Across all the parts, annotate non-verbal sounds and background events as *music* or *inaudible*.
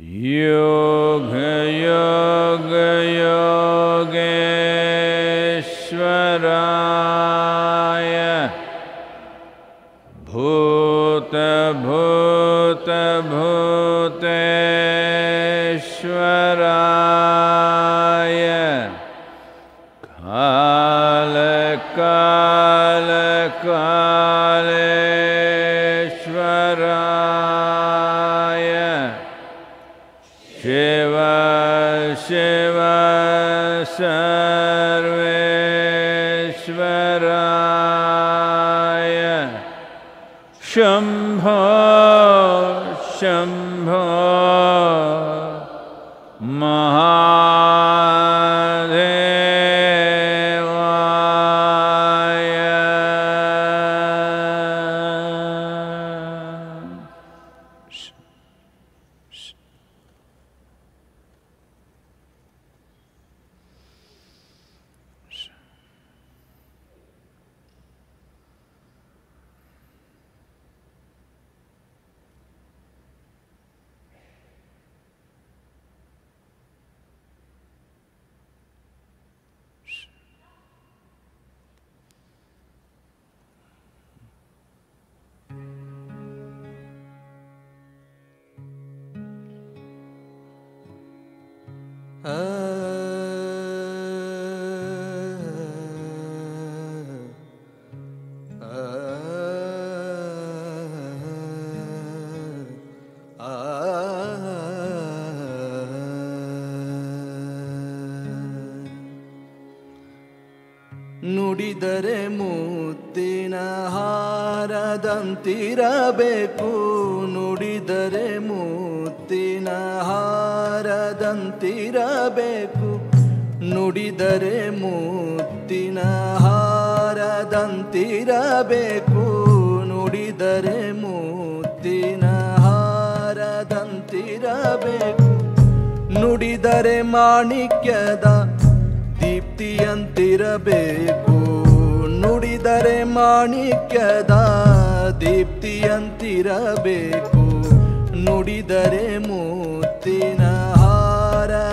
योग ನುಡಿದರೆ ಮುತ್ತಿನ ಹಾರದಂತಿರಬೇಕು ಬೇಕು ನುಡಿದರೆ ಮುತ್ತಿನ ಹಾರದಂತಿರಬೇಕು ನುಡಿದರೆ ಮುತ್ತಿನ ಹಾರದಂತಿರಬೇಕು ನುಡಿದರೆ ಮಾಣಿಕ್ಯದ ದೀಪ್ತಿಯಂತಿರಬೇಕು ನುಡಿದರೆ ಮಾಣಿಕ್ಯದ ದೀಪ್ತಿಯಂತಿರಬೇಕು ನುಡಿದರೆ ಮೂತ್ತಿನ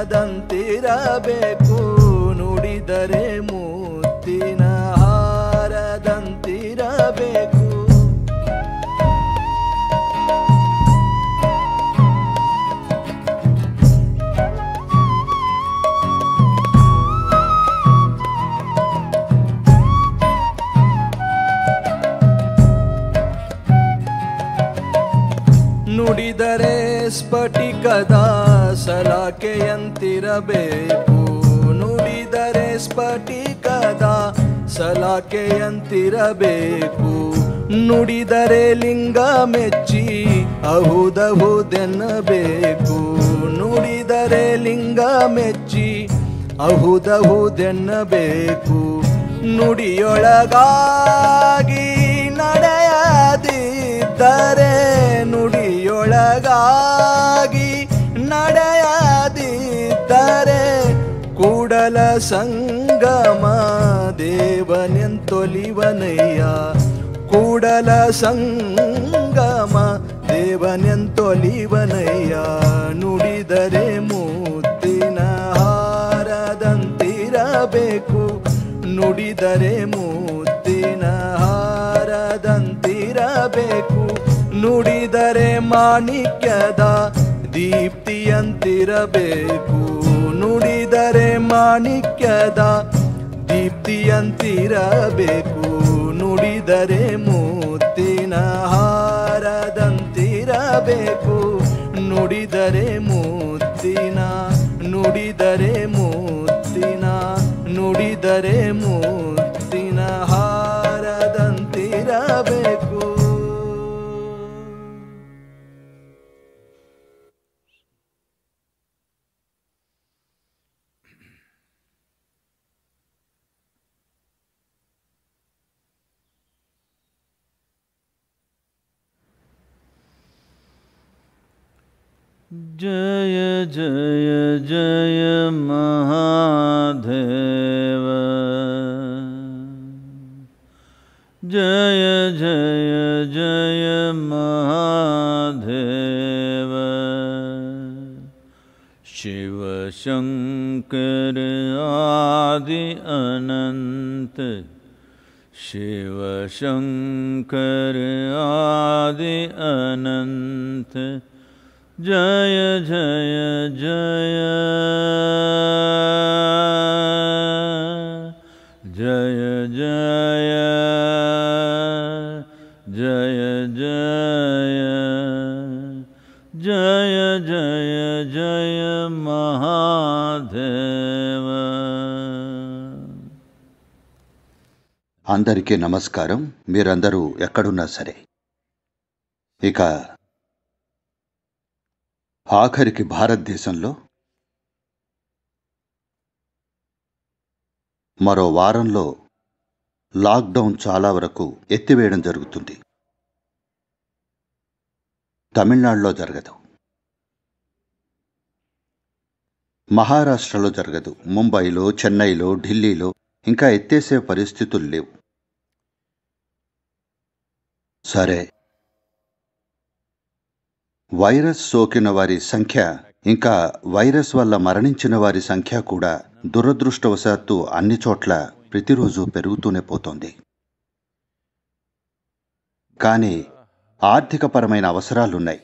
ಹಾರದಂತಿರಬೇಕು ನುಡಿದರೆ ಮೂತ್ತಿನ ಹಾರದಂತಿರಬೇಕು ನುಡಿದರೆ ಸ್ಫಟಿಕದ ಸಲಾಕೆಯಂತಿರಬೇಕು ನುಡಿದರೆ ಸ್ಫಟಿಕದ ಸಲಾಕೆಯಂತಿರಬೇಕು ನುಡಿದರೆ ಲಿಂಗ ಮೆಚ್ಚಿ ಅಹುದಹುದೆನ್ನಬೇಕು ನುಡಿದರೆ ಲಿಂಗ ಮೆಚ್ಚಿ ಅಹುದಹುದೆನ್ನಬೇಕು ನುಡಿಯೊಳಗಾಗಿ ನಡೆಯದಿದ್ದರೆ ನುಡಿಯೊಳಗಾಗಿ ಪಡೆಯದಿದ್ದರೆ ಕೂಡಲ ಸಂಗಮ ದೇವನೆಂತೊಲಿವನಯ್ಯ ಕೂಡಲ ಸಂಗಮ ದೇವನೆಂತೊಲಿವನಯ್ಯ ನುಡಿದರೆ ಮೂತಿನ ಹಾರದಂತಿರಬೇಕು ನುಡಿದರೆ ಮೂತಿನ ಹಾರದಂತಿರಬೇಕು ನುಡಿದರೆ ಮಾಣಿಕ್ಯದ ದೀಪ್ತಿಯಂತಿರಬೇಕು ನುಡಿದರೆ ಮಾಣಿಕ್ಯದ ದೀಪ್ತಿಯಂತಿರಬೇಕು ನುಡಿದರೆ ಮೂತಿನ ಹಾರದಂತಿರಬೇಕು ನುಡಿದರೆ ಮೂತಿನ ನುಡಿದರೆ ಮೂತಿನ ನುಡಿದರೆ ಮೂತಿನ ಹಾರದಂತಿರಬೇಕು जय जय जय महादेव जय जय जय महादेव शिव शंकर आदि अनंत शिव शंकर आदि अनंत जय అందరికీ నమస్కారం మీరందరూ ఎక్కడున్నా సరే ఇక ఆఖరికి భారతదేశంలో మరో వారంలో లాక్డౌన్ చాలా వరకు ఎత్తివేయడం జరుగుతుంది తమిళనాడులో జరగదు మహారాష్ట్రలో జరగదు ముంబైలో చెన్నైలో ఢిల్లీలో ఇంకా ఎత్తేసే పరిస్థితులు లేవు సరే వైరస్ సోకిన వారి సంఖ్య ఇంకా వైరస్ వల్ల మరణించిన వారి సంఖ్య కూడా దురదృష్టవశాత్తు అన్ని చోట్ల ప్రతిరోజు పెరుగుతూనే పోతోంది కానీ ఆర్థికపరమైన అవసరాలున్నాయి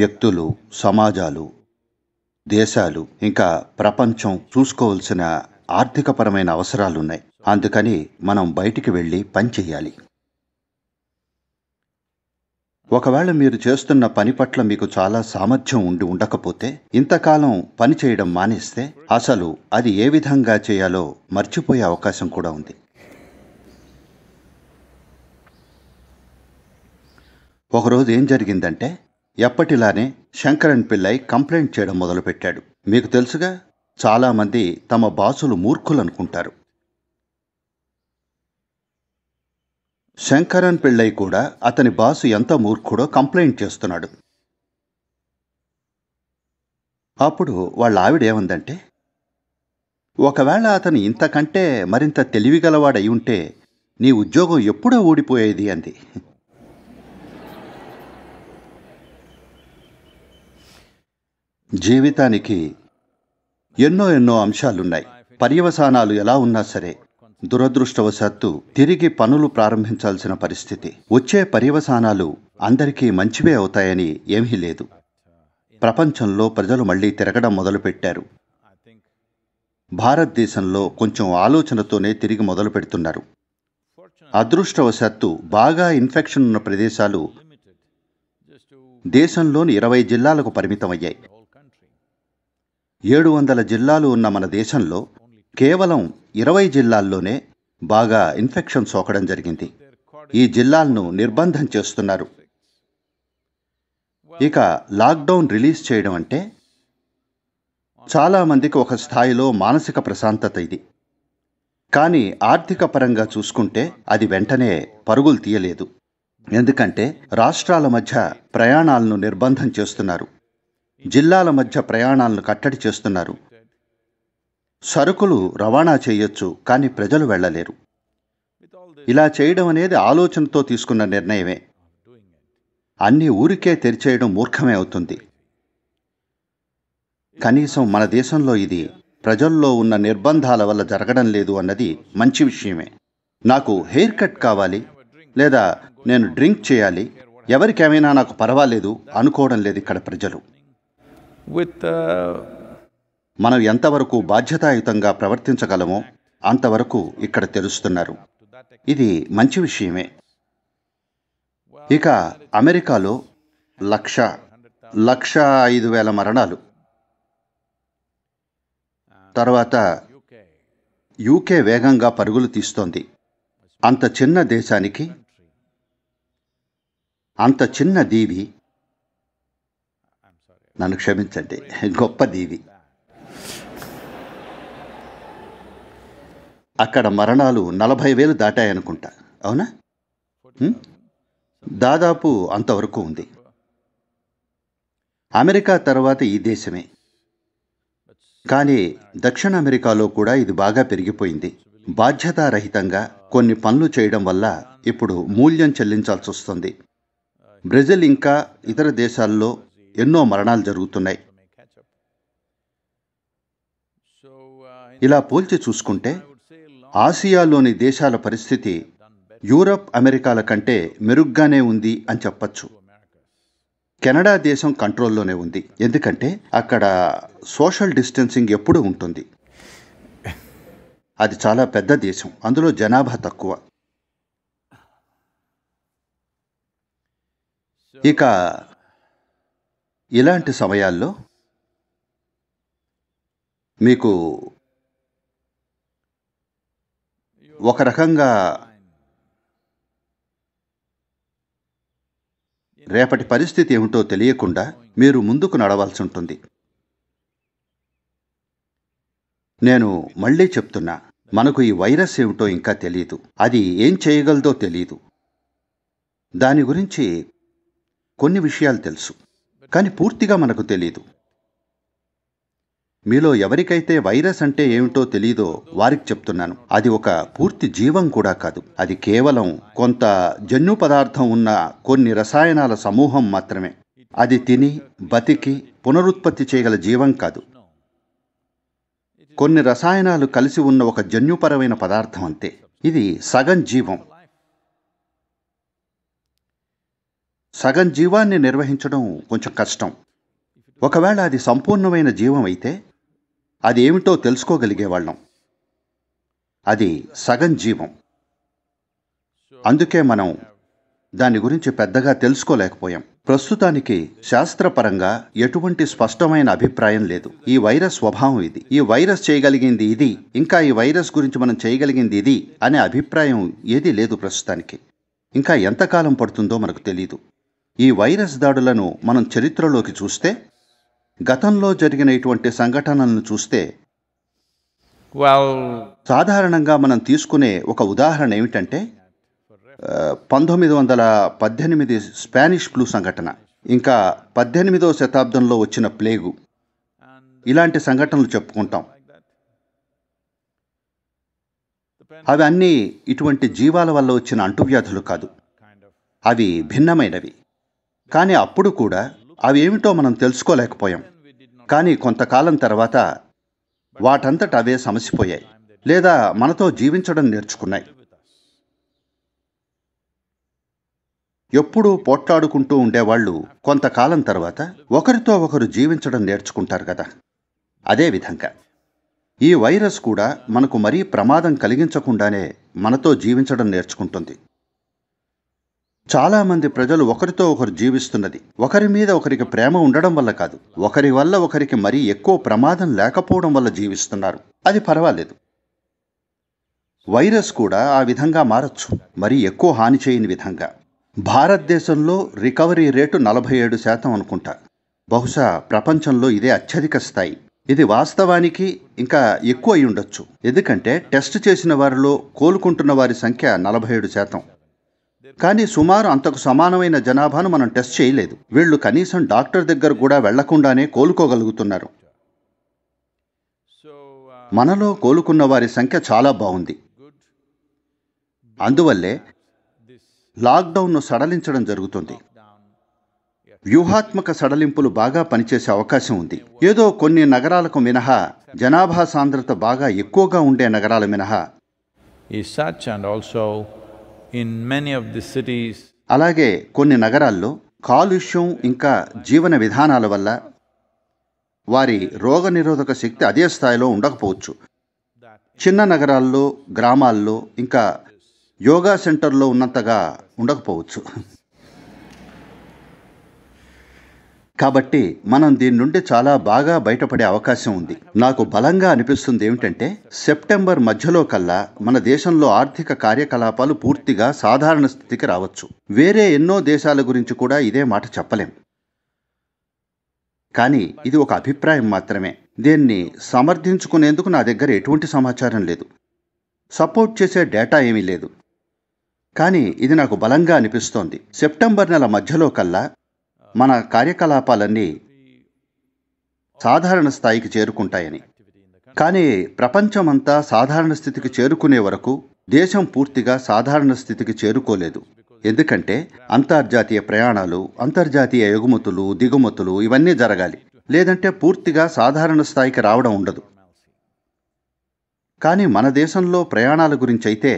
వ్యక్తులు సమాజాలు దేశాలు ఇంకా ప్రపంచం చూసుకోవాల్సిన ఆర్థికపరమైన అవసరాలున్నాయి అందుకని మనం బయటికి వెళ్ళి పనిచేయాలి ఒకవేళ మీరు చేస్తున్న పని పట్ల మీకు చాలా సామర్థ్యం ఉండి ఉండకపోతే ఇంతకాలం పని చేయడం మానేస్తే అసలు అది ఏ విధంగా చేయాలో మర్చిపోయే అవకాశం కూడా ఉంది ఒకరోజు ఏం జరిగిందంటే ఎప్పటిలానే శంకరన్ పిల్లై కంప్లైంట్ చేయడం మొదలుపెట్టాడు మీకు తెలుసుగా చాలామంది తమ బాసులు మూర్ఖులనుకుంటారు శంకరన్ పెళ్ళై కూడా అతని బాసు ఎంత మూర్ఖుడో కంప్లైంట్ చేస్తున్నాడు అప్పుడు వాళ్ళ ఆవిడేముందంటే ఒకవేళ అతను ఇంతకంటే మరింత తెలివిగలవాడై ఉంటే నీ ఉద్యోగం ఎప్పుడో ఊడిపోయేది అంది జీవితానికి ఎన్నో ఎన్నో అంశాలున్నాయి పర్యవసానాలు ఎలా ఉన్నా సరే దురదృష్టవశాత్తు తిరిగి పనులు ప్రారంభించాల్సిన పరిస్థితి వచ్చే పర్యవసానాలు అందరికీ మంచివే అవుతాయని ఏమీ లేదు ప్రపంచంలో ప్రజలు మళ్లీ తిరగడం మొదలుపెట్టారు భారతదేశంలో కొంచెం ఆలోచనతోనే తిరిగి మొదలు పెడుతున్నారు అదృష్టవశాత్తు బాగా ఇన్ఫెక్షన్ ఉన్న ప్రదేశాలు దేశంలోని ఇరవై జిల్లాలకు పరిమితమయ్యాయి ఏడు వందల జిల్లాలు ఉన్న మన దేశంలో కేవలం ఇరవై జిల్లాల్లోనే బాగా ఇన్ఫెక్షన్ సోకడం జరిగింది ఈ జిల్లాలను నిర్బంధం చేస్తున్నారు ఇక లాక్డౌన్ రిలీజ్ చేయడం అంటే చాలామందికి ఒక స్థాయిలో మానసిక ప్రశాంతత ఇది కానీ ఆర్థిక పరంగా చూసుకుంటే అది వెంటనే పరుగులు తీయలేదు ఎందుకంటే రాష్ట్రాల మధ్య ప్రయాణాలను నిర్బంధం చేస్తున్నారు జిల్లాల మధ్య ప్రయాణాలను కట్టడి చేస్తున్నారు సరుకులు రవాణా చేయొచ్చు కానీ ప్రజలు వెళ్ళలేరు ఇలా చేయడం అనేది ఆలోచనతో తీసుకున్న నిర్ణయమే అన్ని ఊరికే తెరిచేయడం మూర్ఖమే అవుతుంది కనీసం మన దేశంలో ఇది ప్రజల్లో ఉన్న నిర్బంధాల వల్ల జరగడం లేదు అన్నది మంచి విషయమే నాకు హెయిర్ కట్ కావాలి లేదా నేను డ్రింక్ చేయాలి ఎవరికేమైనా నాకు పర్వాలేదు అనుకోవడం లేదు ఇక్కడ ప్రజలు విత్ మనం ఎంతవరకు బాధ్యతాయుతంగా ప్రవర్తించగలమో అంతవరకు ఇక్కడ తెలుస్తున్నారు ఇది మంచి విషయమే ఇక అమెరికాలో లక్ష లక్ష ఐదు వేల మరణాలు తర్వాత యూకే వేగంగా పరుగులు తీస్తోంది అంత చిన్న దేశానికి అంత చిన్న దీవి నన్ను క్షమించండి గొప్ప దీవి అక్కడ మరణాలు నలభై వేలు దాటాయనుకుంటా అవునా దాదాపు అంతవరకు ఉంది అమెరికా తర్వాత ఈ దేశమే కానీ దక్షిణ అమెరికాలో కూడా ఇది బాగా పెరిగిపోయింది బాధ్యతారహితంగా కొన్ని పనులు చేయడం వల్ల ఇప్పుడు మూల్యం చెల్లించాల్సి వస్తుంది బ్రెజిల్ ఇంకా ఇతర దేశాల్లో ఎన్నో మరణాలు జరుగుతున్నాయి ఇలా పోల్చి చూసుకుంటే ఆసియాలోని దేశాల పరిస్థితి యూరప్ అమెరికాల కంటే మెరుగ్గానే ఉంది అని చెప్పచ్చు కెనడా దేశం కంట్రోల్లోనే ఉంది ఎందుకంటే అక్కడ సోషల్ డిస్టెన్సింగ్ ఎప్పుడూ ఉంటుంది అది చాలా పెద్ద దేశం అందులో జనాభా తక్కువ ఇక ఇలాంటి సమయాల్లో మీకు ఒక రకంగా రేపటి పరిస్థితి ఏమిటో తెలియకుండా మీరు ముందుకు నడవాల్సి ఉంటుంది నేను మళ్ళీ చెప్తున్నా మనకు ఈ వైరస్ ఏమిటో ఇంకా తెలియదు అది ఏం చేయగలదో తెలియదు దాని గురించి కొన్ని విషయాలు తెలుసు కానీ పూర్తిగా మనకు తెలియదు మీలో ఎవరికైతే వైరస్ అంటే ఏమిటో తెలియదో వారికి చెప్తున్నాను అది ఒక పూర్తి జీవం కూడా కాదు అది కేవలం కొంత జన్యు పదార్థం ఉన్న కొన్ని రసాయనాల సమూహం మాత్రమే అది తిని బతికి పునరుత్పత్తి చేయగల జీవం కాదు కొన్ని రసాయనాలు కలిసి ఉన్న ఒక జన్యుపరమైన పదార్థం అంతే ఇది సగం జీవం సగం జీవాన్ని నిర్వహించడం కొంచెం కష్టం ఒకవేళ అది సంపూర్ణమైన జీవం అయితే అదేమిటో తెలుసుకోగలిగేవాళ్ళం అది సగం జీవం అందుకే మనం దాని గురించి పెద్దగా తెలుసుకోలేకపోయాం ప్రస్తుతానికి శాస్త్రపరంగా ఎటువంటి స్పష్టమైన అభిప్రాయం లేదు ఈ వైరస్ స్వభావం ఇది ఈ వైరస్ చేయగలిగింది ఇది ఇంకా ఈ వైరస్ గురించి మనం చేయగలిగింది ఇది అనే అభిప్రాయం ఏదీ లేదు ప్రస్తుతానికి ఇంకా ఎంతకాలం పడుతుందో మనకు తెలీదు ఈ వైరస్ దాడులను మనం చరిత్రలోకి చూస్తే గతంలో జరిగిన ఇటువంటి సంఘటనలను చూస్తే సాధారణంగా మనం తీసుకునే ఒక ఉదాహరణ ఏమిటంటే పంతొమ్మిది వందల పద్దెనిమిది స్పానిష్ ఫ్లూ సంఘటన ఇంకా పద్దెనిమిదవ శతాబ్దంలో వచ్చిన ప్లేగు ఇలాంటి సంఘటనలు చెప్పుకుంటాం అవి అన్నీ ఇటువంటి జీవాల వల్ల వచ్చిన అంటువ్యాధులు కాదు అవి భిన్నమైనవి కానీ అప్పుడు కూడా అవేమిటో మనం తెలుసుకోలేకపోయాం కానీ కొంతకాలం తర్వాత వాటంతట అవే సమసిపోయాయి లేదా మనతో జీవించడం నేర్చుకున్నాయి ఎప్పుడూ పోట్లాడుకుంటూ ఉండేవాళ్ళు కొంతకాలం తర్వాత ఒకరితో ఒకరు జీవించడం నేర్చుకుంటారు కదా అదేవిధంగా ఈ వైరస్ కూడా మనకు మరీ ప్రమాదం కలిగించకుండానే మనతో జీవించడం నేర్చుకుంటుంది చాలామంది ప్రజలు ఒకరితో ఒకరు జీవిస్తున్నది ఒకరి మీద ఒకరికి ప్రేమ ఉండడం వల్ల కాదు ఒకరి వల్ల ఒకరికి మరీ ఎక్కువ ప్రమాదం లేకపోవడం వల్ల జీవిస్తున్నారు అది పర్వాలేదు వైరస్ కూడా ఆ విధంగా మారచ్చు మరీ ఎక్కువ హాని చేయని విధంగా భారతదేశంలో రికవరీ రేటు నలభై ఏడు శాతం అనుకుంటా బహుశా ప్రపంచంలో ఇదే అత్యధిక స్థాయి ఇది వాస్తవానికి ఇంకా ఎక్కువ అయి ఉండొచ్చు ఎందుకంటే టెస్ట్ చేసిన వారిలో కోలుకుంటున్న వారి సంఖ్య నలభై ఏడు శాతం కానీ సుమారు అంతకు సమానమైన జనాభాను మనం టెస్ట్ చేయలేదు వీళ్ళు కనీసం డాక్టర్ దగ్గర కూడా వెళ్లకుండానే కోలుకోగలుగుతున్నారు మనలో కోలుకున్న వారి సంఖ్య చాలా బాగుంది అందువల్లే లాక్డౌన్ను సడలించడం జరుగుతుంది వ్యూహాత్మక సడలింపులు బాగా పనిచేసే అవకాశం ఉంది ఏదో కొన్ని నగరాలకు మినహా జనాభా సాంద్రత బాగా ఎక్కువగా ఉండే నగరాల మినహా ఈ such and also in of the అలాగే కొన్ని నగరాల్లో కాలుష్యం ఇంకా జీవన విధానాల వల్ల వారి రోగనిరోధక శక్తి అదే స్థాయిలో ఉండకపోవచ్చు చిన్న నగరాల్లో గ్రామాల్లో ఇంకా యోగా సెంటర్లో ఉన్నంతగా ఉండకపోవచ్చు కాబట్టి మనం దీని నుండి చాలా బాగా బయటపడే అవకాశం ఉంది నాకు బలంగా అనిపిస్తుంది ఏమిటంటే సెప్టెంబర్ మధ్యలో కల్లా మన దేశంలో ఆర్థిక కార్యకలాపాలు పూర్తిగా సాధారణ స్థితికి రావచ్చు వేరే ఎన్నో దేశాల గురించి కూడా ఇదే మాట చెప్పలేం కానీ ఇది ఒక అభిప్రాయం మాత్రమే దీన్ని సమర్థించుకునేందుకు నా దగ్గర ఎటువంటి సమాచారం లేదు సపోర్ట్ చేసే డేటా ఏమీ లేదు కానీ ఇది నాకు బలంగా అనిపిస్తోంది సెప్టెంబర్ నెల మధ్యలో కల్లా మన కార్యకలాపాలన్నీ సాధారణ స్థాయికి చేరుకుంటాయని కానీ ప్రపంచమంతా సాధారణ స్థితికి చేరుకునే వరకు దేశం పూర్తిగా సాధారణ స్థితికి చేరుకోలేదు ఎందుకంటే అంతర్జాతీయ ప్రయాణాలు అంతర్జాతీయ ఎగుమతులు దిగుమతులు ఇవన్నీ జరగాలి లేదంటే పూర్తిగా సాధారణ స్థాయికి రావడం ఉండదు కానీ మన దేశంలో ప్రయాణాల గురించి అయితే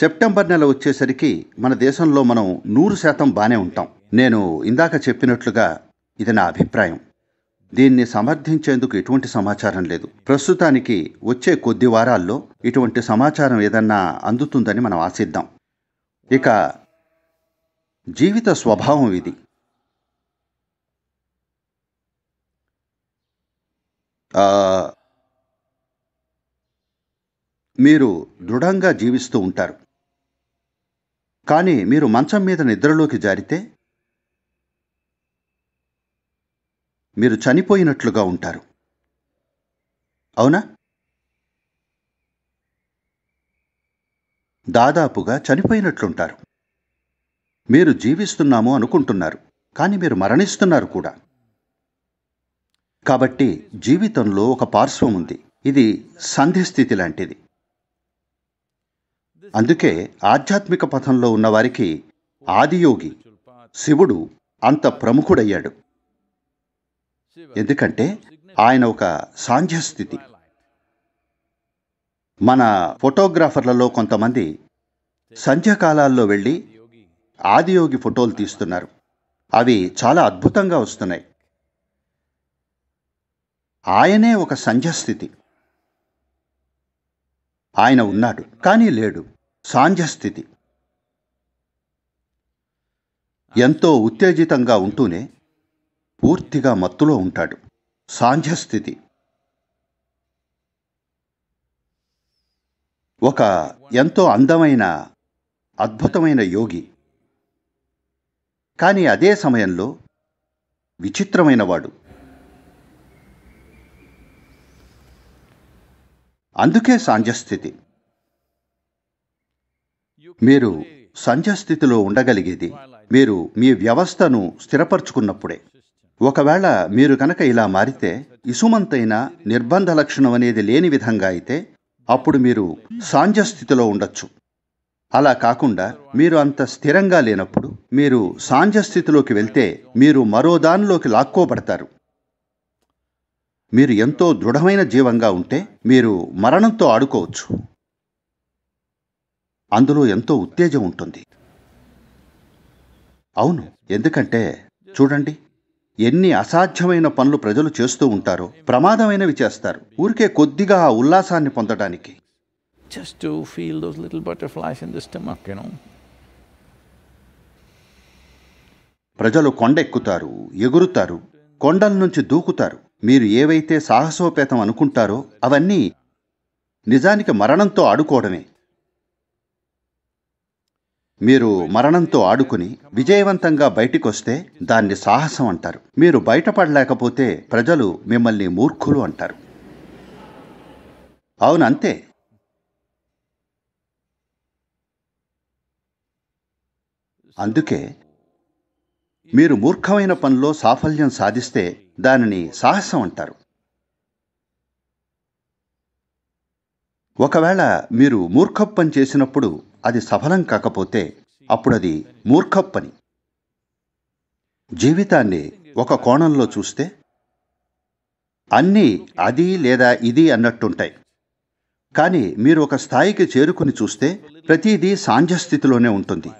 సెప్టెంబర్ నెల వచ్చేసరికి మన దేశంలో మనం నూరు శాతం బాగానే ఉంటాం నేను ఇందాక చెప్పినట్లుగా ఇది నా అభిప్రాయం దీన్ని సమర్థించేందుకు ఎటువంటి సమాచారం లేదు ప్రస్తుతానికి వచ్చే కొద్ది వారాల్లో ఇటువంటి సమాచారం ఏదన్నా అందుతుందని మనం ఆశిద్దాం ఇక జీవిత స్వభావం ఇది మీరు దృఢంగా జీవిస్తూ ఉంటారు కానీ మీరు మంచం మీద నిద్రలోకి జారితే మీరు చనిపోయినట్లుగా ఉంటారు అవునా దాదాపుగా చనిపోయినట్లుంటారు మీరు జీవిస్తున్నాము అనుకుంటున్నారు కానీ మీరు మరణిస్తున్నారు కూడా కాబట్టి జీవితంలో ఒక పార్శ్వం ఉంది ఇది సంధిస్థితి లాంటిది అందుకే ఆధ్యాత్మిక పథంలో ఉన్నవారికి ఆదియోగి శివుడు అంత ప్రముఖుడయ్యాడు ఎందుకంటే ఆయన ఒక సాంధ్యస్థితి మన ఫోటోగ్రాఫర్లలో కొంతమంది సంధ్యకాలాల్లో వెళ్ళి ఆదియోగి ఫోటోలు తీస్తున్నారు అవి చాలా అద్భుతంగా వస్తున్నాయి ఆయనే ఒక సంధ్యస్థితి ఆయన ఉన్నాడు కానీ లేడు సాంధ్యస్థితి ఎంతో ఉత్తేజితంగా ఉంటూనే పూర్తిగా మత్తులో ఉంటాడు సాంధ్యస్థితి ఒక ఎంతో అందమైన అద్భుతమైన యోగి కానీ అదే సమయంలో విచిత్రమైనవాడు అందుకే సాంధ్యస్థితి మీరు సంధ్యస్థితిలో ఉండగలిగేది మీరు మీ వ్యవస్థను స్థిరపరచుకున్నప్పుడే ఒకవేళ మీరు కనుక ఇలా మారితే ఇసుమంతైన నిర్బంధ లక్షణం అనేది లేని విధంగా అయితే అప్పుడు మీరు సాంజ స్థితిలో ఉండొచ్చు అలా కాకుండా మీరు అంత స్థిరంగా లేనప్పుడు మీరు సాంజ స్థితిలోకి వెళ్తే మీరు మరో దానిలోకి లాక్కోబడతారు మీరు ఎంతో దృఢమైన జీవంగా ఉంటే మీరు మరణంతో ఆడుకోవచ్చు అందులో ఎంతో ఉత్తేజం ఉంటుంది అవును ఎందుకంటే చూడండి ఎన్ని అసాధ్యమైన పనులు ప్రజలు చేస్తూ ఉంటారో ప్రమాదమైనవి చేస్తారు ఊరికే కొద్దిగా ఆ ఉల్లాసాన్ని పొందడానికి just feel those little butterflies in the stomach you know ప్రజలు ఎక్కుతారు ఎగురుతారు కొండల నుంచి దూకుతారు మీరు ఏవైతే సాహసోపేతం అనుకుంటారో అవన్నీ నిజానికి మరణంతో ఆడుకోవడమే మీరు మరణంతో ఆడుకుని విజయవంతంగా బయటికొస్తే దాన్ని సాహసం అంటారు మీరు బయటపడలేకపోతే ప్రజలు మిమ్మల్ని మూర్ఖులు అంటారు అవునంతే అందుకే మీరు మూర్ఖమైన పనిలో సాఫల్యం సాధిస్తే దానిని సాహసం అంటారు ఒకవేళ మీరు మూర్ఖప్పని చేసినప్పుడు అది సఫలం కాకపోతే అప్పుడది మూర్ఖప్పని జీవితాన్ని ఒక కోణంలో చూస్తే అన్నీ అది లేదా ఇది అన్నట్టుంటాయి కానీ మీరు ఒక స్థాయికి చేరుకుని చూస్తే ప్రతీదీ సాంధ్యస్థితిలోనే ఉంటుంది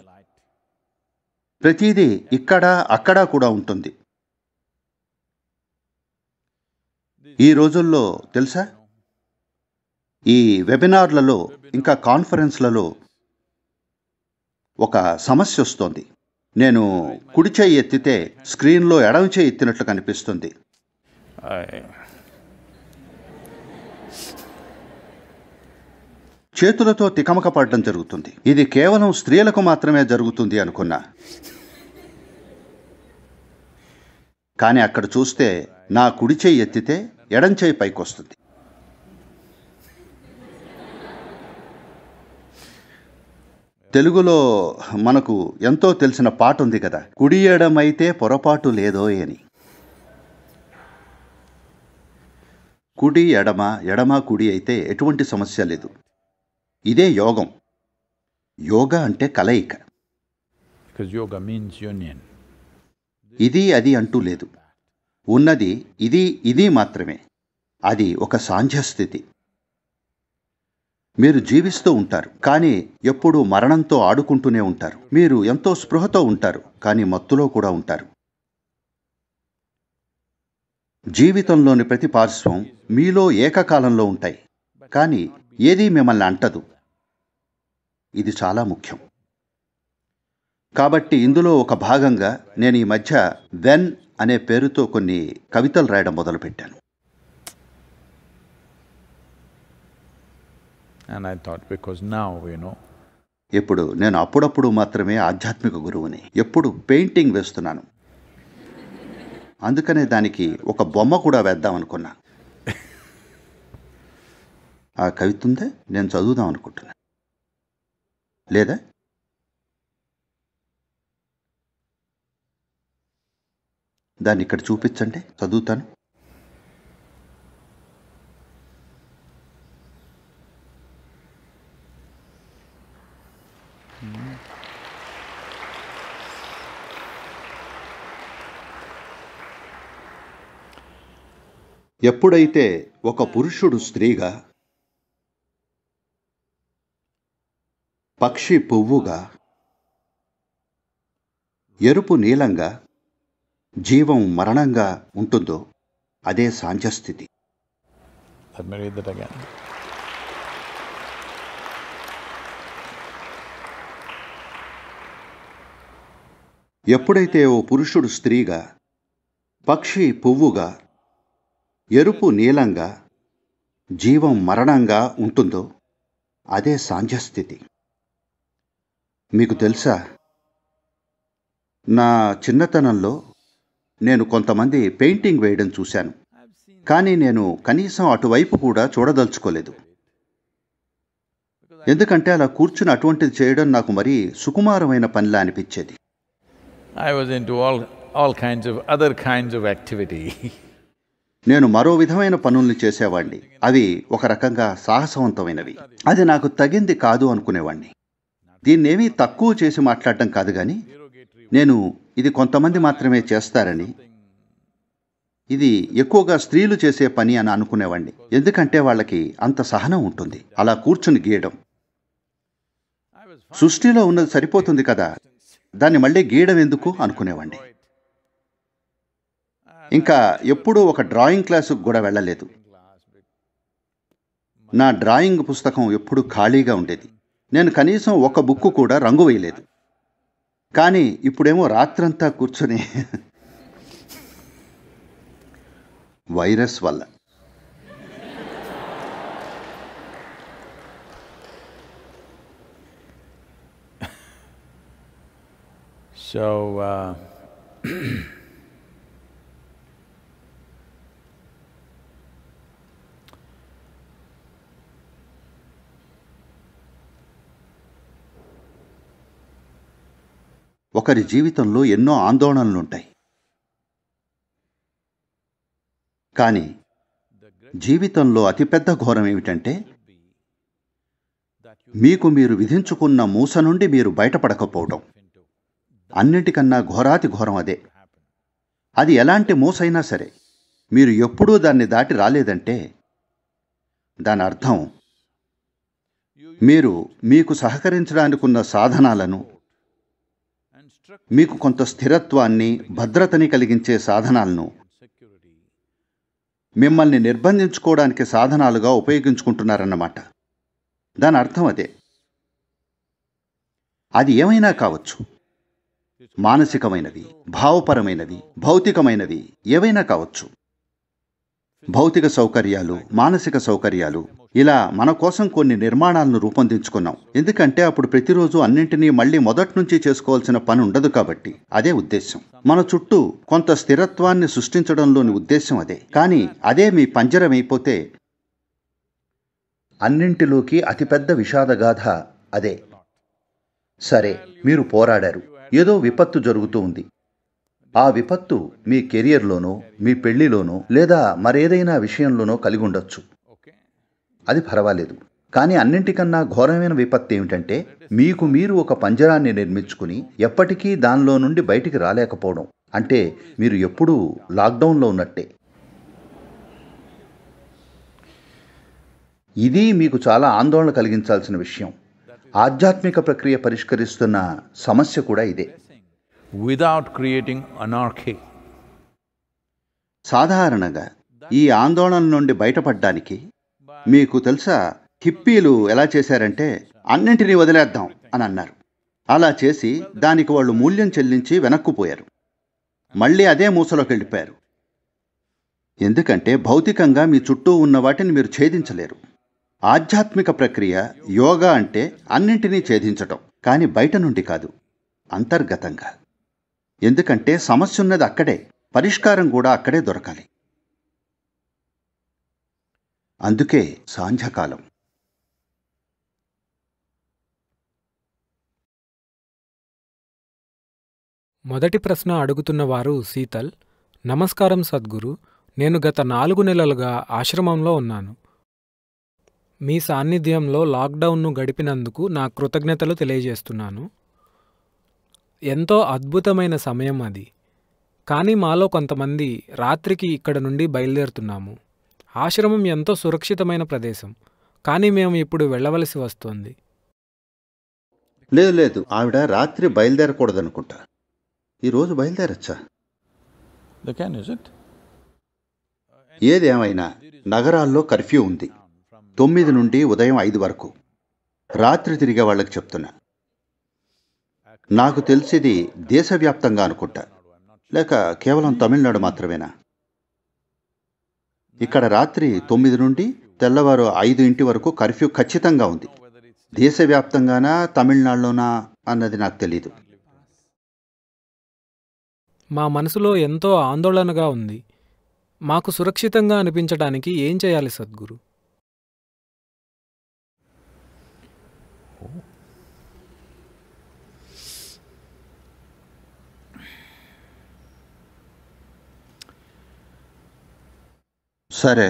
ప్రతీదీ ఇక్కడ అక్కడ కూడా ఉంటుంది ఈ రోజుల్లో తెలుసా ఈ వెబినార్లలో ఇంకా కాన్ఫరెన్స్లలో ఒక సమస్య వస్తోంది నేను కుడి చేయి ఎత్తితే స్క్రీన్లో ఎడమ చేయి ఎత్తినట్లు కనిపిస్తుంది చేతులతో తికమక పడడం జరుగుతుంది ఇది కేవలం స్త్రీలకు మాత్రమే జరుగుతుంది అనుకున్నా కానీ అక్కడ చూస్తే నా కుడి చేయి ఎత్తితే ఎడంచేయి పైకి వస్తుంది తెలుగులో మనకు ఎంతో తెలిసిన పాట ఉంది కదా కుడి పొరపాటు లేదో అని కుడి ఎడమ ఎడమ కుడి అయితే ఎటువంటి సమస్య లేదు ఇదే యోగం యోగ అంటే కలయిక ఇది అది అంటూ లేదు ఉన్నది ఇది ఇది మాత్రమే అది ఒక సాంధ్యస్థితి మీరు జీవిస్తూ ఉంటారు కానీ ఎప్పుడూ మరణంతో ఆడుకుంటూనే ఉంటారు మీరు ఎంతో స్పృహతో ఉంటారు కానీ మత్తులో కూడా ఉంటారు జీవితంలోని ప్రతి పార్శ్వం మీలో ఏకకాలంలో ఉంటాయి కానీ ఏదీ మిమ్మల్ని అంటదు ఇది చాలా ముఖ్యం కాబట్టి ఇందులో ఒక భాగంగా నేను ఈ మధ్య వెన్ అనే పేరుతో కొన్ని కవితలు రాయడం మొదలుపెట్టాను అండ్ ఐ థాట్ బికాస్ నా నో ఇప్పుడు నేను అప్పుడప్పుడు మాత్రమే ఆధ్యాత్మిక గురువుని ఎప్పుడు పెయింటింగ్ వేస్తున్నాను అందుకనే దానికి ఒక బొమ్మ కూడా వేద్దాం అనుకున్నా ఆ కవిత ఉందే నేను చదువుదాం అనుకుంటున్నా లేదా దాన్ని ఇక్కడ చూపించండి చదువుతాను ఎప్పుడైతే ఒక పురుషుడు స్త్రీగా పక్షి పువ్వుగా ఎరుపు నీలంగా జీవం మరణంగా ఉంటుందో అదే సాంధ్యస్థితి ఎప్పుడైతే ఓ పురుషుడు స్త్రీగా పక్షి పువ్వుగా ఎరుపు నీలంగా జీవం మరణంగా ఉంటుందో అదే సాంధ్యస్థితి మీకు తెలుసా నా చిన్నతనంలో నేను కొంతమంది పెయింటింగ్ వేయడం చూశాను కానీ నేను కనీసం అటువైపు కూడా చూడదలుచుకోలేదు ఎందుకంటే అలా కూర్చుని అటువంటిది చేయడం నాకు మరీ సుకుమారమైన పనిలా అనిపించేది I was in to all all kinds of other kinds of activity నేను మరో విధమైన పనుల్ని చేసేవాడిని అవి ఒక రకంగా సాహసవంతమైనవి అది నాకు తగింది కాదు అనుకునేవాణ్ణి దీన్నేమీ తక్కువ చేసి మాట్లాడటం కాదు కానీ నేను ఇది కొంతమంది మాత్రమే చేస్తారని ఇది ఎక్కువగా స్త్రీలు చేసే పని అని అనుకునేవాడిని ఎందుకంటే వాళ్ళకి అంత సహనం ఉంటుంది అలా కూర్చుని గీయడం సృష్టిలో ఉన్నది సరిపోతుంది కదా దాన్ని మళ్ళీ గీయడం ఎందుకు అనుకునేవాడిని ఇంకా ఎప్పుడూ ఒక డ్రాయింగ్ క్లాసుకు కూడా వెళ్ళలేదు నా డ్రాయింగ్ పుస్తకం ఎప్పుడూ ఖాళీగా ఉండేది నేను కనీసం ఒక బుక్ కూడా రంగు వేయలేదు కానీ ఇప్పుడేమో రాత్రంతా కూర్చొని వైరస్ వల్ల సో uh, ఒకరి జీవితంలో ఎన్నో ఆందోళనలుంటాయి కానీ జీవితంలో అతిపెద్ద ఘోరం ఏమిటంటే మీకు మీరు విధించుకున్న మూస నుండి మీరు బయటపడకపోవడం అన్నిటికన్నా ఘోరాతి ఘోరం అదే అది ఎలాంటి మూసైనా సరే మీరు ఎప్పుడూ దాన్ని దాటి రాలేదంటే దాని అర్థం మీరు మీకు సహకరించడానికి ఉన్న సాధనాలను మీకు కొంత స్థిరత్వాన్ని భద్రతని కలిగించే సాధనాలను మిమ్మల్ని నిర్బంధించుకోవడానికి సాధనాలుగా ఉపయోగించుకుంటున్నారన్నమాట దాని అర్థం అదే అది ఏమైనా కావచ్చు మానసికమైనది భావపరమైనది భౌతికమైనది ఏవైనా కావచ్చు భౌతిక సౌకర్యాలు మానసిక సౌకర్యాలు ఇలా మన కోసం కొన్ని నిర్మాణాలను రూపొందించుకున్నాం ఎందుకంటే అప్పుడు ప్రతిరోజు అన్నింటినీ మళ్ళీ మొదటి నుంచి చేసుకోవాల్సిన పని ఉండదు కాబట్టి అదే ఉద్దేశం మన చుట్టూ కొంత స్థిరత్వాన్ని సృష్టించడంలోని ఉద్దేశం అదే కానీ అదే మీ పంజరమైపోతే అన్నింటిలోకి అతిపెద్ద విషాదగాథ అదే సరే మీరు పోరాడారు ఏదో విపత్తు జరుగుతూ ఉంది ఆ విపత్తు మీ కెరియర్లోనో మీ పెళ్లిలోనో లేదా మరేదైనా విషయంలోనో కలిగి ఉండొచ్చు అది పర్వాలేదు కానీ అన్నింటికన్నా ఘోరమైన విపత్తు ఏమిటంటే మీకు మీరు ఒక పంజరాన్ని నిర్మించుకుని ఎప్పటికీ దానిలో నుండి బయటికి రాలేకపోవడం అంటే మీరు ఎప్పుడూ లాక్డౌన్లో ఉన్నట్టే ఇది మీకు చాలా ఆందోళన కలిగించాల్సిన విషయం ఆధ్యాత్మిక ప్రక్రియ పరిష్కరిస్తున్న సమస్య కూడా ఇదే without creating anarchy. సాధారణంగా ఈ ఆందోళన నుండి బయటపడడానికి మీకు తెలుసా హిప్పీలు ఎలా చేశారంటే అన్నింటినీ వదిలేద్దాం అని అన్నారు అలా చేసి దానికి వాళ్ళు మూల్యం చెల్లించి వెనక్కుపోయారు మళ్ళీ అదే మూసలోకి వెళ్ళిపోయారు ఎందుకంటే భౌతికంగా మీ చుట్టూ ఉన్న వాటిని మీరు ఛేదించలేరు ఆధ్యాత్మిక ప్రక్రియ యోగా అంటే అన్నింటినీ ఛేదించటం కానీ బయట నుండి కాదు అంతర్గతంగా ఎందుకంటే సమస్య ఉన్నది అక్కడే పరిష్కారం కూడా అక్కడే దొరకాలి అందుకే సాంధ్యకాలం మొదటి ప్రశ్న అడుగుతున్న వారు శీతల్ నమస్కారం సద్గురు నేను గత నాలుగు నెలలుగా ఆశ్రమంలో ఉన్నాను మీ సాన్నిధ్యంలో లాక్డౌన్ను గడిపినందుకు నా కృతజ్ఞతలు తెలియజేస్తున్నాను ఎంతో అద్భుతమైన సమయం అది కానీ మాలో కొంతమంది రాత్రికి ఇక్కడ నుండి బయలుదేరుతున్నాము ఆశ్రమం ఎంతో సురక్షితమైన ప్రదేశం కానీ మేము ఇప్పుడు వెళ్ళవలసి వస్తోంది లేదు లేదు ఆవిడ రాత్రి బయలుదేరకూడదనుకుంటా ఈరోజు బయలుదేరచ్చా ఏదేమైనా నగరాల్లో కర్ఫ్యూ ఉంది తొమ్మిది నుండి ఉదయం ఐదు వరకు రాత్రి తిరిగే వాళ్ళకి చెప్తున్నా నాకు తెలిసేది దేశవ్యాప్తంగా అనుకుంటా లేక కేవలం తమిళనాడు మాత్రమేనా ఇక్కడ రాత్రి తొమ్మిది నుండి తెల్లవారు ఐదు ఇంటి వరకు కర్ఫ్యూ ఖచ్చితంగా ఉంది దేశవ్యాప్తంగానా తమిళనాడులోనా అన్నది నాకు తెలీదు మా మనసులో ఎంతో ఆందోళనగా ఉంది మాకు సురక్షితంగా అనిపించడానికి ఏం చేయాలి సద్గురు సరే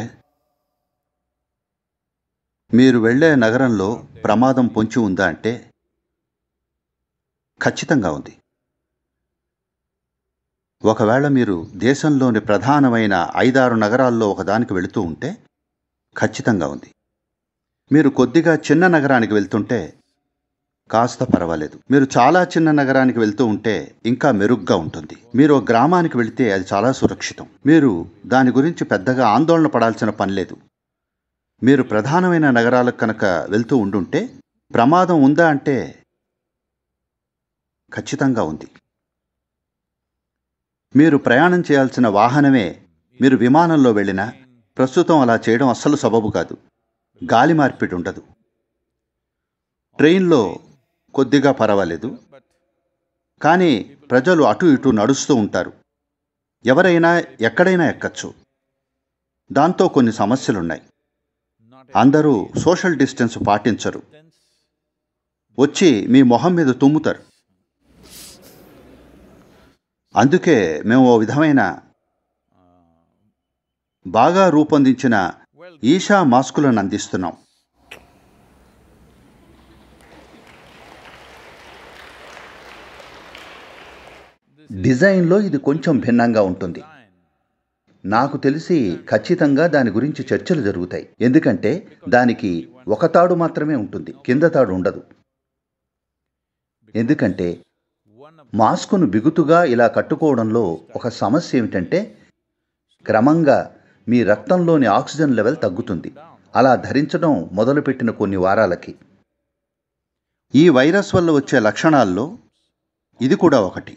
మీరు వెళ్ళే నగరంలో ప్రమాదం పొంచి ఉందా అంటే ఖచ్చితంగా ఉంది ఒకవేళ మీరు దేశంలోని ప్రధానమైన ఐదారు నగరాల్లో ఒకదానికి వెళుతూ ఉంటే ఖచ్చితంగా ఉంది మీరు కొద్దిగా చిన్న నగరానికి వెళ్తుంటే కాస్త పర్వాలేదు మీరు చాలా చిన్న నగరానికి వెళ్తూ ఉంటే ఇంకా మెరుగ్గా ఉంటుంది మీరు గ్రామానికి వెళితే అది చాలా సురక్షితం మీరు దాని గురించి పెద్దగా ఆందోళన పడాల్సిన లేదు మీరు ప్రధానమైన నగరాలకు కనుక వెళ్తూ ఉండుంటే ప్రమాదం ఉందా అంటే ఖచ్చితంగా ఉంది మీరు ప్రయాణం చేయాల్సిన వాహనమే మీరు విమానంలో వెళ్ళినా ప్రస్తుతం అలా చేయడం అస్సలు సబబు కాదు గాలి మార్పిడి ఉండదు ట్రైన్లో కొద్దిగా పర్వాలేదు కానీ ప్రజలు అటు ఇటు నడుస్తూ ఉంటారు ఎవరైనా ఎక్కడైనా ఎక్కచ్చు దాంతో కొన్ని సమస్యలున్నాయి అందరూ సోషల్ డిస్టెన్స్ పాటించరు వచ్చి మీ మొహం మీద తుమ్ముతారు అందుకే మేము ఓ విధమైన బాగా రూపొందించిన ఈషా మాస్కులను అందిస్తున్నాం డిజైన్లో ఇది కొంచెం భిన్నంగా ఉంటుంది నాకు తెలిసి ఖచ్చితంగా దాని గురించి చర్చలు జరుగుతాయి ఎందుకంటే దానికి ఒక తాడు మాత్రమే ఉంటుంది కింద తాడు ఉండదు ఎందుకంటే మాస్కును బిగుతుగా ఇలా కట్టుకోవడంలో ఒక సమస్య ఏమిటంటే క్రమంగా మీ రక్తంలోని ఆక్సిజన్ లెవెల్ తగ్గుతుంది అలా ధరించడం మొదలుపెట్టిన కొన్ని వారాలకి ఈ వైరస్ వల్ల వచ్చే లక్షణాల్లో ఇది కూడా ఒకటి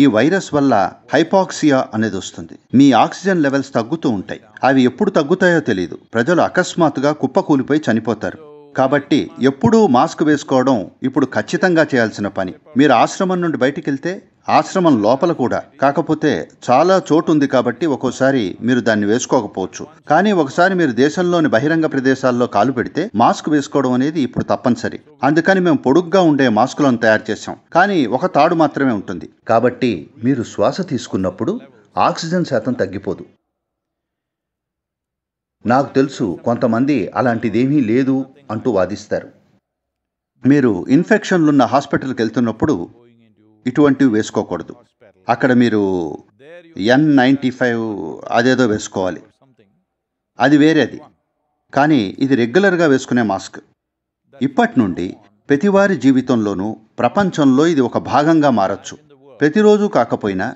ఈ వైరస్ వల్ల హైపాక్సియా అనేది వస్తుంది మీ ఆక్సిజన్ లెవెల్స్ తగ్గుతూ ఉంటాయి అవి ఎప్పుడు తగ్గుతాయో తెలియదు ప్రజలు అకస్మాత్తుగా కుప్పకూలిపోయి చనిపోతారు కాబట్టి ఎప్పుడూ మాస్క్ వేసుకోవడం ఇప్పుడు ఖచ్చితంగా చేయాల్సిన పని మీరు ఆశ్రమం నుండి బయటికి వెళ్తే ఆశ్రమం లోపల కూడా కాకపోతే చాలా చోటు ఉంది కాబట్టి ఒక్కోసారి మీరు దాన్ని వేసుకోకపోవచ్చు కానీ ఒకసారి మీరు దేశంలోని బహిరంగ ప్రదేశాల్లో కాలు పెడితే మాస్క్ వేసుకోవడం అనేది ఇప్పుడు తప్పనిసరి అందుకని మేము పొడుగ్గా ఉండే మాస్కులను తయారు చేశాం కానీ ఒక తాడు మాత్రమే ఉంటుంది కాబట్టి మీరు శ్వాస తీసుకున్నప్పుడు ఆక్సిజన్ శాతం తగ్గిపోదు నాకు తెలుసు కొంతమంది అలాంటిదేమీ లేదు అంటూ వాదిస్తారు మీరు ఇన్ఫెక్షన్లున్న హాస్పిటల్కి వెళ్తున్నప్పుడు ఇటువంటివి వేసుకోకూడదు అక్కడ మీరు ఎన్ నైంటీ ఫైవ్ అదేదో వేసుకోవాలి అది వేరేది కానీ ఇది రెగ్యులర్గా వేసుకునే మాస్క్ ఇప్పటి నుండి ప్రతివారి జీవితంలోనూ ప్రపంచంలో ఇది ఒక భాగంగా మారచ్చు ప్రతిరోజు కాకపోయినా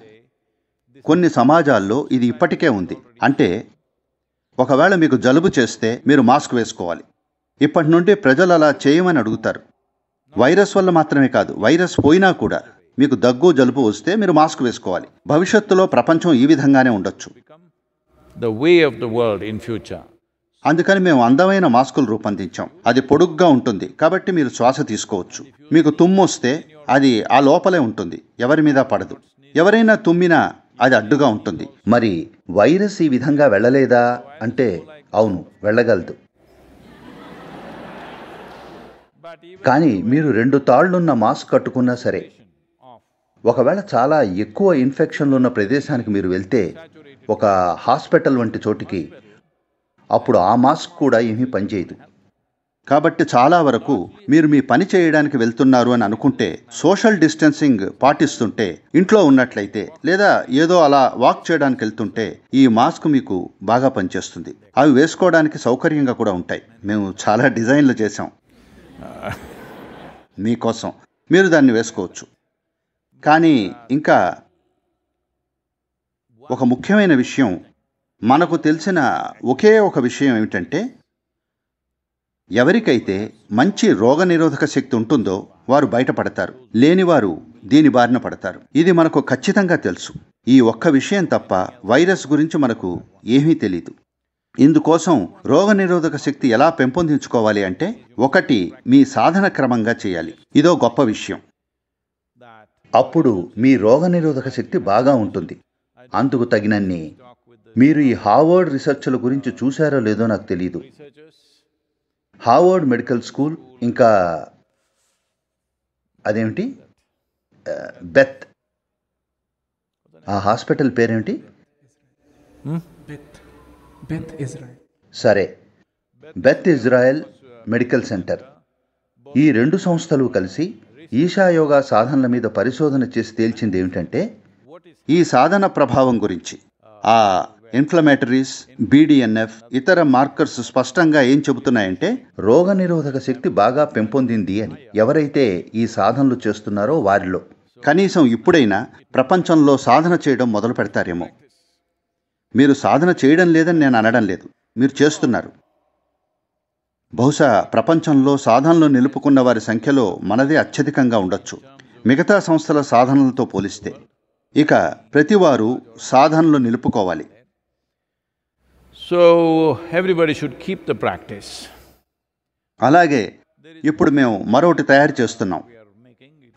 కొన్ని సమాజాల్లో ఇది ఇప్పటికే ఉంది అంటే ఒకవేళ మీకు జలుబు చేస్తే మీరు మాస్క్ వేసుకోవాలి ఇప్పటి నుండి ప్రజలు అలా చేయమని అడుగుతారు వైరస్ వల్ల మాత్రమే కాదు వైరస్ పోయినా కూడా మీకు దగ్గు జలుబు వస్తే మీరు మాస్క్ వేసుకోవాలి భవిష్యత్తులో ప్రపంచం ఈ విధంగానే ఉండొచ్చు అందుకని మేము అందమైన మాస్కులు రూపొందించాం అది పొడుగ్గా ఉంటుంది కాబట్టి మీరు శ్వాస తీసుకోవచ్చు మీకు తుమ్ము వస్తే అది ఆ లోపలే ఉంటుంది ఎవరి మీద పడదు ఎవరైనా తుమ్మినా అది అడ్డుగా ఉంటుంది మరి వైరస్ ఈ విధంగా వెళ్ళలేదా అంటే అవును వెళ్ళగలదు కానీ మీరు రెండు తాళ్లున్న మాస్క్ కట్టుకున్నా సరే ఒకవేళ చాలా ఎక్కువ ఇన్ఫెక్షన్లు ఉన్న ప్రదేశానికి మీరు వెళ్తే ఒక హాస్పిటల్ వంటి చోటికి అప్పుడు ఆ మాస్క్ కూడా ఏమీ పనిచేయదు కాబట్టి చాలా వరకు మీరు మీ పని చేయడానికి వెళ్తున్నారు అని అనుకుంటే సోషల్ డిస్టెన్సింగ్ పాటిస్తుంటే ఇంట్లో ఉన్నట్లయితే లేదా ఏదో అలా వాక్ చేయడానికి వెళ్తుంటే ఈ మాస్క్ మీకు బాగా పనిచేస్తుంది అవి వేసుకోవడానికి సౌకర్యంగా కూడా ఉంటాయి మేము చాలా డిజైన్లు చేసాం మీకోసం మీరు దాన్ని వేసుకోవచ్చు కానీ ఇంకా ఒక ముఖ్యమైన విషయం మనకు తెలిసిన ఒకే ఒక విషయం ఏమిటంటే ఎవరికైతే మంచి రోగనిరోధక శక్తి ఉంటుందో వారు బయటపడతారు లేనివారు దీని బారిన పడతారు ఇది మనకు ఖచ్చితంగా తెలుసు ఈ ఒక్క విషయం తప్ప వైరస్ గురించి మనకు ఏమీ తెలియదు ఇందుకోసం రోగనిరోధక శక్తి ఎలా పెంపొందించుకోవాలి అంటే ఒకటి మీ సాధన క్రమంగా చేయాలి ఇదో గొప్ప విషయం అప్పుడు మీ రోగనిరోధక శక్తి బాగా ఉంటుంది అందుకు తగినన్ని మీరు ఈ హార్వర్డ్ రీసెర్చ్ల గురించి చూశారో లేదో నాకు తెలియదు హార్వర్డ్ మెడికల్ స్కూల్ ఇంకా అదేమిటి బెత్ ఆ హాస్పిటల్ పేరేమిటి సరే బెత్ ఇజ్రాయెల్ మెడికల్ సెంటర్ ఈ రెండు సంస్థలు కలిసి ఈశాయోగా సాధనల మీద పరిశోధన చేసి తేల్చింది ఏమిటంటే ఈ సాధన ప్రభావం గురించి ఆ ఇన్ఫ్లమేటరీస్ బీడిఎన్ఎఫ్ ఇతర మార్కర్స్ స్పష్టంగా ఏం చెబుతున్నాయంటే రోగ నిరోధక శక్తి బాగా పెంపొందింది అని ఎవరైతే ఈ సాధనలు చేస్తున్నారో వారిలో కనీసం ఇప్పుడైనా ప్రపంచంలో సాధన చేయడం మొదలు పెడతారేమో మీరు సాధన చేయడం లేదని నేను అనడం లేదు మీరు చేస్తున్నారు బహుశా ప్రపంచంలో సాధనలు నిలుపుకున్న వారి సంఖ్యలో మనదే అత్యధికంగా ఉండొచ్చు మిగతా సంస్థల సాధనలతో పోలిస్తే ఇక ప్రతివారు సాధనలు నిలుపుకోవాలి so everybody should keep the practice అలాగే ఇప్పుడు మేము మరొకటి తయారు చేస్తున్నాం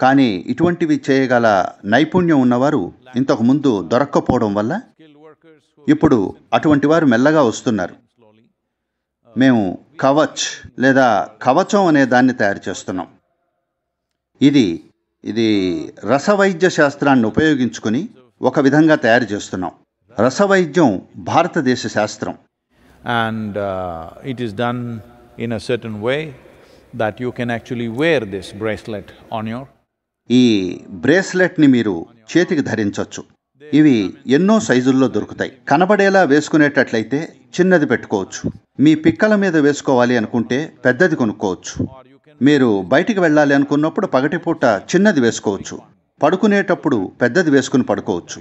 కానీ ఇటువంటివి చేయగల నైపుణ్యం ఉన్నవారు ఇంతకు ముందు దొరక్కపోవడం వల్ల ఇప్పుడు అటువంటి వారు మెల్లగా వస్తున్నారు మేము కవచ్ లేదా కవచం అనే దాన్ని తయారు చేస్తున్నాం ఇది ఇది రసవైద్య శాస్త్రాన్ని ఉపయోగించుకుని ఒక విధంగా తయారు చేస్తున్నాం రసవైద్యం భారతదేశ శాస్త్రం and it is done in a certain way that you can actually wear this bracelet on your ఈ బ్రేస్లెట్ని మీరు చేతికి ధరించవచ్చు ఇవి ఎన్నో సైజుల్లో దొరుకుతాయి కనబడేలా వేసుకునేటట్లయితే చిన్నది పెట్టుకోవచ్చు మీ పిక్కల మీద వేసుకోవాలి అనుకుంటే పెద్దది కొనుక్కోవచ్చు మీరు బయటికి వెళ్ళాలి అనుకున్నప్పుడు పగటిపూట చిన్నది వేసుకోవచ్చు పడుకునేటప్పుడు పెద్దది వేసుకుని పడుకోవచ్చు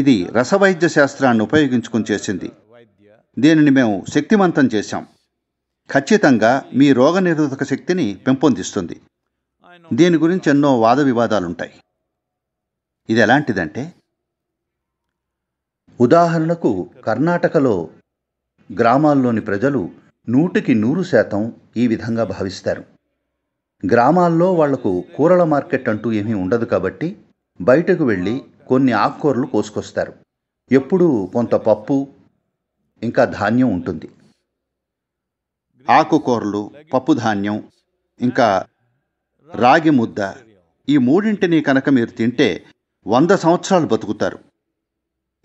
ఇది రసవైద్య శాస్త్రాన్ని ఉపయోగించుకుని చేసింది దీనిని మేము శక్తివంతం చేశాం ఖచ్చితంగా మీ రోగనిరోధక శక్తిని పెంపొందిస్తుంది దీని గురించి ఎన్నో వాద వివాదాలుంటాయి ఇది ఎలాంటిదంటే ఉదాహరణకు కర్ణాటకలో గ్రామాల్లోని ప్రజలు నూటికి నూరు శాతం ఈ విధంగా భావిస్తారు గ్రామాల్లో వాళ్లకు కూరల మార్కెట్ అంటూ ఏమీ ఉండదు కాబట్టి బయటకు వెళ్ళి కొన్ని ఆకుకూరలు కోసుకొస్తారు ఎప్పుడూ కొంత పప్పు ఇంకా ధాన్యం ఉంటుంది ఆకుకూరలు పప్పు ధాన్యం ఇంకా రాగి ముద్ద ఈ మూడింటిని కనుక మీరు తింటే వంద సంవత్సరాలు బతుకుతారు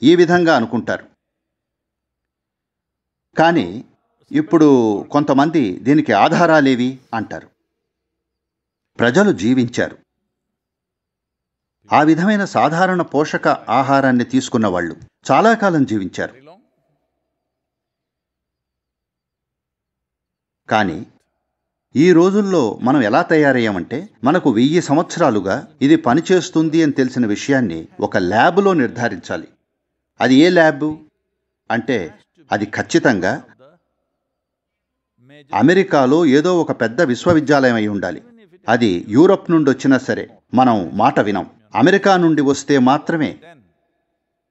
ఈ విధంగా అనుకుంటారు కానీ ఇప్పుడు కొంతమంది దీనికి ఆధారాలేవి అంటారు ప్రజలు జీవించారు ఆ విధమైన సాధారణ పోషక ఆహారాన్ని తీసుకున్న వాళ్ళు చాలా కాలం జీవించారు కానీ ఈ రోజుల్లో మనం ఎలా తయారయ్యామంటే మనకు వెయ్యి సంవత్సరాలుగా ఇది పనిచేస్తుంది అని తెలిసిన విషయాన్ని ఒక ల్యాబ్లో నిర్ధారించాలి అది ఏ ల్యాబ్ అంటే అది ఖచ్చితంగా అమెరికాలో ఏదో ఒక పెద్ద విశ్వవిద్యాలయం అయి ఉండాలి అది యూరప్ నుండి వచ్చినా సరే మనం మాట వినం అమెరికా నుండి వస్తే మాత్రమే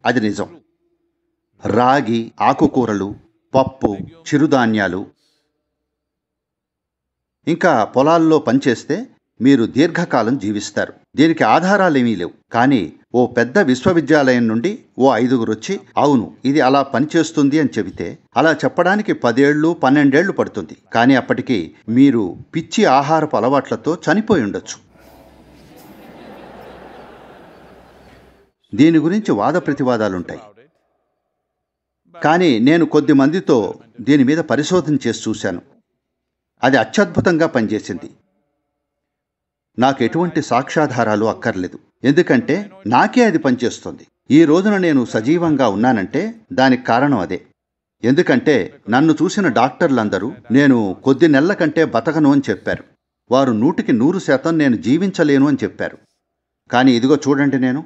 అది నిజం రాగి ఆకుకూరలు పప్పు చిరుధాన్యాలు ఇంకా పొలాల్లో పనిచేస్తే మీరు దీర్ఘకాలం జీవిస్తారు దీనికి ఆధారాలేమీ లేవు కానీ ఓ పెద్ద విశ్వవిద్యాలయం నుండి ఓ ఐదుగురు వచ్చి అవును ఇది అలా పనిచేస్తుంది అని చెబితే అలా చెప్పడానికి పదేళ్లు పన్నెండేళ్లు పడుతుంది కానీ అప్పటికి మీరు పిచ్చి ఆహారపు అలవాట్లతో చనిపోయి ఉండొచ్చు దీని గురించి వాద ప్రతివాదాలుంటాయి కానీ నేను కొద్ది మందితో దీని మీద పరిశోధన చేసి చూశాను అది అత్యద్భుతంగా పనిచేసింది నాకు ఎటువంటి సాక్ష్యాధారాలు అక్కర్లేదు ఎందుకంటే నాకే అది పనిచేస్తుంది ఈ రోజున నేను సజీవంగా ఉన్నానంటే దానికి కారణం అదే ఎందుకంటే నన్ను చూసిన డాక్టర్లందరూ నేను కొద్ది నెలల కంటే బతకను అని చెప్పారు వారు నూటికి నూరు శాతం నేను జీవించలేను అని చెప్పారు కానీ ఇదిగో చూడండి నేను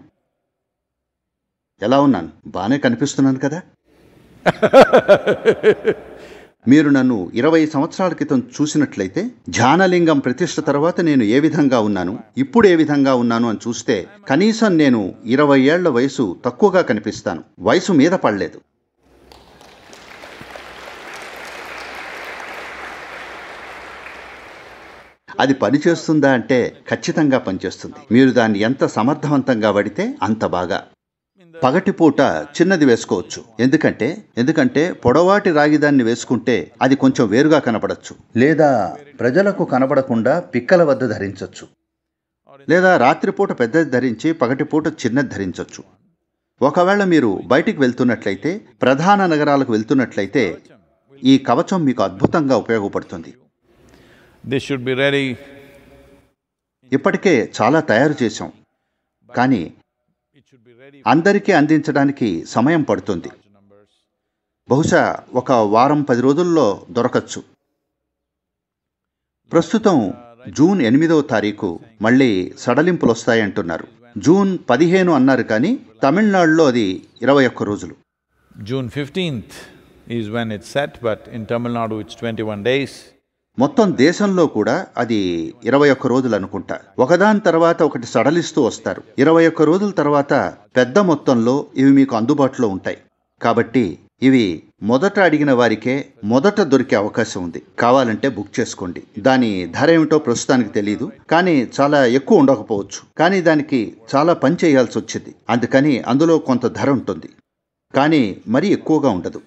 ఎలా ఉన్నాను బాగానే కనిపిస్తున్నాను కదా *laughs* మీరు నన్ను ఇరవై సంవత్సరాల క్రితం చూసినట్లయితే ధ్యానలింగం ప్రతిష్ట తర్వాత నేను ఏ విధంగా ఉన్నాను ఇప్పుడు ఏ విధంగా ఉన్నాను అని చూస్తే కనీసం నేను ఇరవై ఏళ్ల వయసు తక్కువగా కనిపిస్తాను వయసు మీద పడలేదు అది పనిచేస్తుందా అంటే ఖచ్చితంగా పనిచేస్తుంది మీరు దాన్ని ఎంత సమర్థవంతంగా పడితే అంత బాగా పగటిపూట చిన్నది వేసుకోవచ్చు ఎందుకంటే ఎందుకంటే పొడవాటి రాగిదాన్ని వేసుకుంటే అది కొంచెం వేరుగా కనపడచ్చు లేదా ప్రజలకు కనబడకుండా పిక్కల వద్ద ధరించవచ్చు లేదా రాత్రిపూట పెద్దది ధరించి పగటిపూట చిన్నది ధరించవచ్చు ఒకవేళ మీరు బయటికి వెళ్తున్నట్లయితే ప్రధాన నగరాలకు వెళ్తున్నట్లయితే ఈ కవచం మీకు అద్భుతంగా ఉపయోగపడుతుంది షుడ్ ఇప్పటికే చాలా తయారు చేశాం కానీ అందరికీ అందించడానికి సమయం పడుతుంది బహుశా ఒక వారం పది రోజుల్లో దొరకచ్చు ప్రస్తుతం జూన్ ఎనిమిదవ తారీఖు మళ్ళీ సడలింపులు వస్తాయంటున్నారు జూన్ పదిహేను అన్నారు కానీ తమిళనాడులో అది ఇరవై ఒక్క రోజులు June fifteenth is when it's set but in Tamil Nadu it's twenty one days మొత్తం దేశంలో కూడా అది ఇరవై ఒక్క రోజులు అనుకుంటా ఒకదాని తర్వాత ఒకటి సడలిస్తూ వస్తారు ఇరవై ఒక్క రోజుల తర్వాత పెద్ద మొత్తంలో ఇవి మీకు అందుబాటులో ఉంటాయి కాబట్టి ఇవి మొదట అడిగిన వారికే మొదట దొరికే అవకాశం ఉంది కావాలంటే బుక్ చేసుకోండి దాని ధర ఏమిటో ప్రస్తుతానికి తెలియదు కానీ చాలా ఎక్కువ ఉండకపోవచ్చు కానీ దానికి చాలా పని చేయాల్సి వచ్చింది అందుకని అందులో కొంత ధర ఉంటుంది కానీ మరీ ఎక్కువగా ఉండదు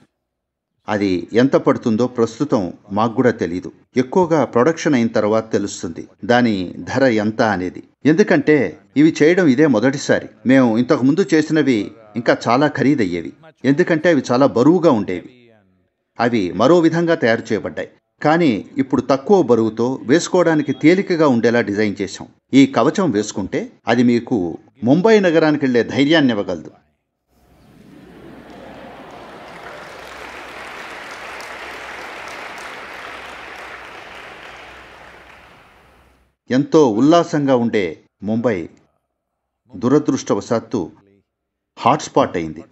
అది ఎంత పడుతుందో ప్రస్తుతం మాకు కూడా తెలియదు ఎక్కువగా ప్రొడక్షన్ అయిన తర్వాత తెలుస్తుంది దాని ధర ఎంత అనేది ఎందుకంటే ఇవి చేయడం ఇదే మొదటిసారి మేము ఇంతకు ముందు చేసినవి ఇంకా చాలా ఖరీదయ్యేవి ఎందుకంటే అవి చాలా బరువుగా ఉండేవి అవి మరో విధంగా తయారు చేయబడ్డాయి కానీ ఇప్పుడు తక్కువ బరువుతో వేసుకోవడానికి తేలికగా ఉండేలా డిజైన్ చేశాం ఈ కవచం వేసుకుంటే అది మీకు ముంబై నగరానికి వెళ్లే ధైర్యాన్ని ఇవ్వగలదు ఎంతో ఉల్లాసంగా ఉండే ముంబై దురదృష్టవశాత్తు హాట్స్పాట్ అయింది